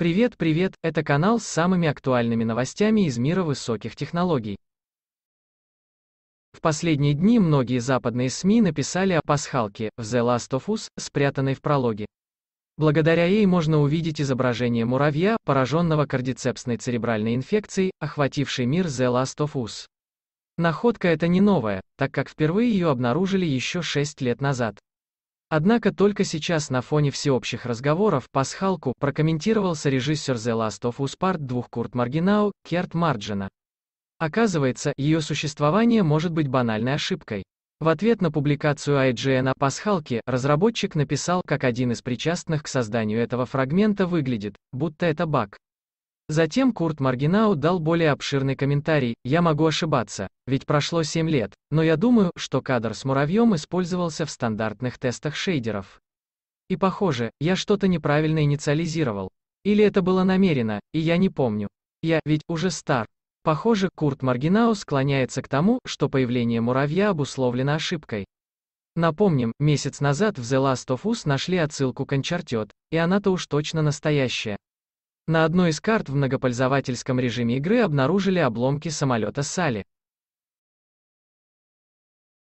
Привет, привет, это канал с самыми актуальными новостями из мира высоких технологий. В последние дни многие западные СМИ написали о пасхалке в The Last of Us, спрятанной в прологе. Благодаря ей можно увидеть изображение муравья, пораженного кардицепсной церебральной инфекцией, охватившей мир The Last of Us. Находка эта не новая, так как впервые ее обнаружили еще 6 лет назад. Однако только сейчас на фоне всеобщих разговоров «Пасхалку» прокомментировался режиссер The Last of Us Part 2 Курт Маргинау, Керт Марджина. Оказывается, ее существование может быть банальной ошибкой. В ответ на публикацию IGN о пасхалке, разработчик написал, как один из причастных к созданию этого фрагмента выглядит, будто это баг. Затем Курт Маргинау дал более обширный комментарий «Я могу ошибаться, ведь прошло 7 лет, но я думаю, что кадр с муравьем использовался в стандартных тестах шейдеров. И похоже, я что-то неправильно инициализировал. Или это было намеренно, и я не помню. Я ведь уже стар. Похоже, Курт Маргинау склоняется к тому, что появление муравья обусловлено ошибкой. Напомним, месяц назад в The Last of Us нашли отсылку к Uncharted, и она-то уж точно настоящая. На одной из карт в многопользовательском режиме игры обнаружили обломки самолета Сали.